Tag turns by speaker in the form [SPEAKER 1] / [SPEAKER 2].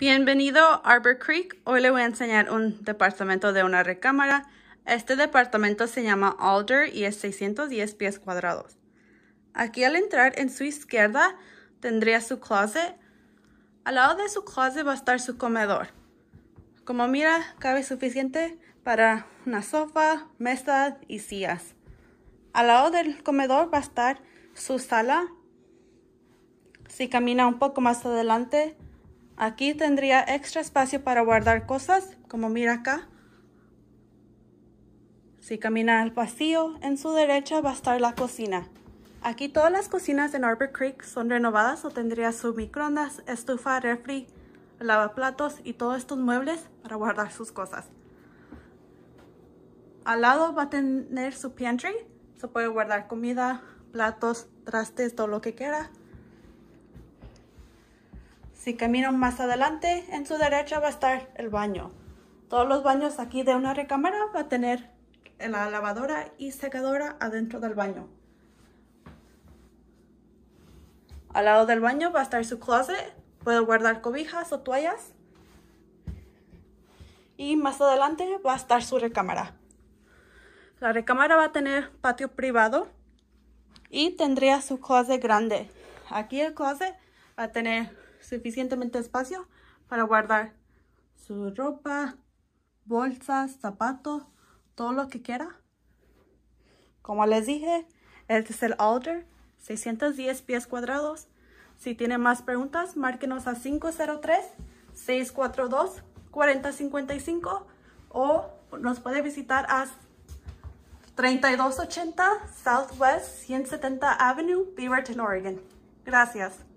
[SPEAKER 1] Bienvenido a Arbor Creek. Hoy le voy a enseñar un departamento de una recámara. Este departamento se llama Alder y es 610 pies cuadrados. Aquí al entrar en su izquierda tendría su closet. Al lado de su closet va a estar su comedor. Como mira, cabe suficiente para una sofa, mesa y sillas. Al lado del comedor va a estar su sala. Si camina un poco más adelante, Aquí tendría extra espacio para guardar cosas, como mira acá. Si camina al pasillo, en su derecha va a estar la cocina. Aquí todas las cocinas en Arbor Creek son renovadas o tendría su microondas, estufa, refri, lavaplatos y todos estos muebles para guardar sus cosas. Al lado va a tener su pantry, se puede guardar comida, platos, trastes, todo lo que quiera. Si caminan más adelante, en su derecha va a estar el baño. Todos los baños aquí de una recámara va a tener la lavadora y secadora adentro del baño. Al lado del baño va a estar su closet. puedo guardar cobijas o toallas. Y más adelante va a estar su recámara. La recámara va a tener patio privado y tendría su closet grande. Aquí el closet va a tener suficientemente espacio para guardar su ropa, bolsas, zapatos, todo lo que quiera. Como les dije, este es el Alder, 610 pies cuadrados. Si tienen más preguntas, márquenos a 503-642-4055 o nos puede visitar a 3280 Southwest 170 Avenue, Beaverton, Oregon. Gracias.